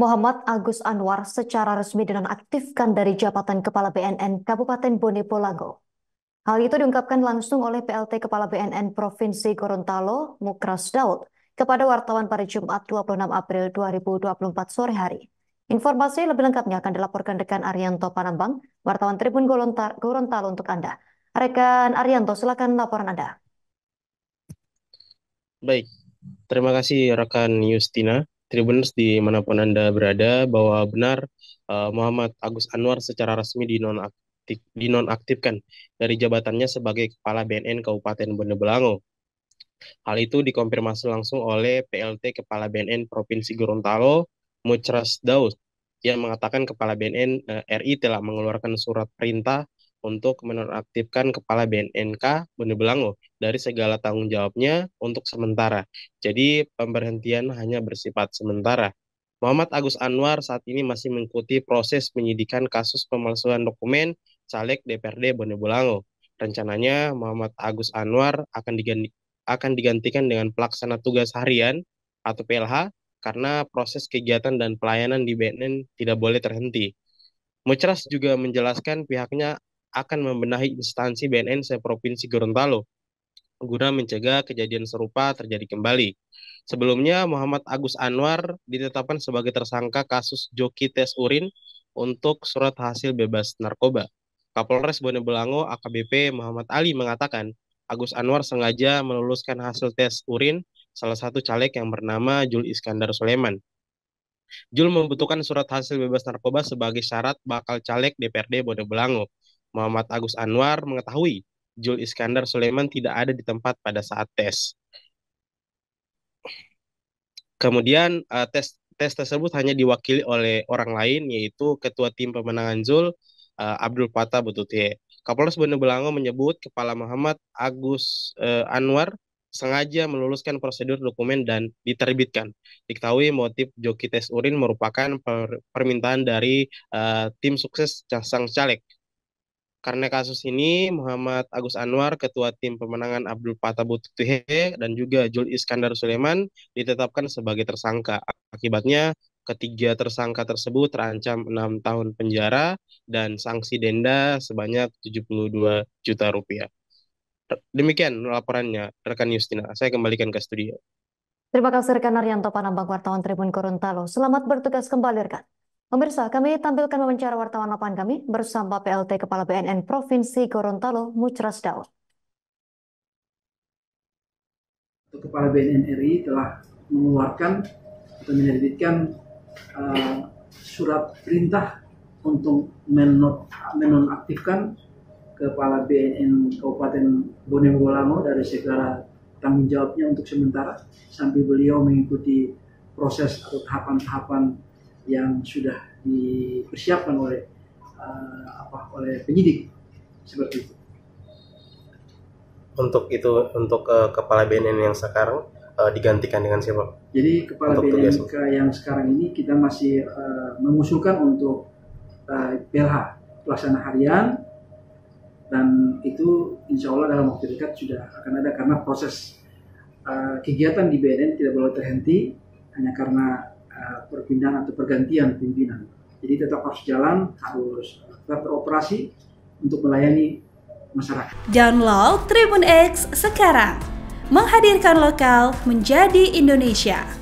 Muhammad Agus Anwar secara resmi dinonaktifkan dari jabatan Kepala BNN Kabupaten Bone Bolango. Hal itu diungkapkan langsung oleh PLT Kepala BNN Provinsi Gorontalo, Mukras Daud, kepada wartawan pada Jumat 26 April 2024 sore hari. Informasi lebih lengkapnya akan dilaporkan rekan Arianto Panambang, wartawan Tribun Gorontalo untuk Anda. Rekan Arianto, silakan laporan Anda. Baik, terima kasih rekan Yustina. Tribuners dimanapun Anda berada bahwa benar uh, Muhammad Agus Anwar secara resmi dinonaktif, dinonaktifkan dari jabatannya sebagai Kepala BNN Kabupaten Bone Belango. Hal itu dikonfirmasi langsung oleh PLT Kepala BNN Provinsi Gorontalo, Mucras Daud, yang mengatakan Kepala BNN eh, RI telah mengeluarkan surat perintah untuk menonaktifkan Kepala BNNK Bone Belango dari segala tanggung jawabnya untuk sementara. Jadi pemberhentian hanya bersifat sementara. Muhammad Agus Anwar saat ini masih mengikuti proses penyidikan kasus pemalsuan dokumen caleg DPRD Bone Belango. Rencananya Muhammad Agus Anwar akan, diganti, akan digantikan dengan pelaksana tugas harian atau PLH karena proses kegiatan dan pelayanan di BNN tidak boleh terhenti. Mucras juga menjelaskan pihaknya akan membenahi instansi BNN se-Provinsi Gorontalo guna mencegah kejadian serupa terjadi kembali. Sebelumnya, Muhammad Agus Anwar ditetapkan sebagai tersangka kasus joki tes urin untuk surat hasil bebas narkoba. Kapolres Bone Belango AKBP Muhammad Ali mengatakan, Agus Anwar sengaja meluluskan hasil tes urin salah satu caleg yang bernama Jul Iskandar Suleman. Jul membutuhkan surat hasil bebas narkoba sebagai syarat bakal caleg DPRD Bone Belango. Muhammad Agus Anwar mengetahui Jul Iskandar Sulaiman tidak ada di tempat pada saat tes. Kemudian eh, tes tes tersebut hanya diwakili oleh orang lain yaitu Ketua Tim Pemenangan Jul uh, Abdul Fatah Bututie. Kapolres Bone Belango menyebut Kepala Muhammad Agus uh, Anwar sengaja meluluskan prosedur dokumen dan diterbitkan. Diketahui motif joki tes urin merupakan per permintaan dari uh, tim sukses sang caleg karena kasus ini, Muhammad Agus Anwar, Ketua Tim Pemenangan Abdul Fatah Butuh dan juga Jul Iskandar Suleman ditetapkan sebagai tersangka. Akibatnya, ketiga tersangka tersebut terancam enam tahun penjara dan sanksi denda sebanyak 72 juta rupiah. Demikian laporannya, rekan Yustina Saya kembalikan ke studio. Terima kasih rekan Arianto Panambang Wartawan Tribun Gorontalo. Selamat bertugas kembali rekan. Pemirsa, kami tampilkan wawancara wartawan lapangan kami bersama PLT Kepala BNN Provinsi Gorontalo, Mucras Daud. Kepala BNN RI telah mengeluarkan atau menerbitkan uh, eh, surat perintah untuk menonaktifkan Kepala BNN Kabupaten Bolango dari segala tanggung jawabnya untuk sementara sampai beliau mengikuti proses atau tahapan-tahapan yang sudah dipersiapkan oleh uh, apa oleh penyidik seperti itu. Untuk itu untuk uh, kepala BNN yang sekarang uh, digantikan dengan siapa? Jadi kepala untuk BNN ke yang sekarang ini kita masih uh, mengusulkan untuk uh, pelaksana harian dan itu insya Allah dalam waktu dekat sudah akan ada karena proses uh, kegiatan di BNN tidak boleh terhenti hanya karena Eh, perpindahan atau pergantian pimpinan. Jadi tetap harus jalan, harus tetap eh, beroperasi untuk melayani masyarakat. Download Tribun X sekarang. Menghadirkan lokal menjadi Indonesia.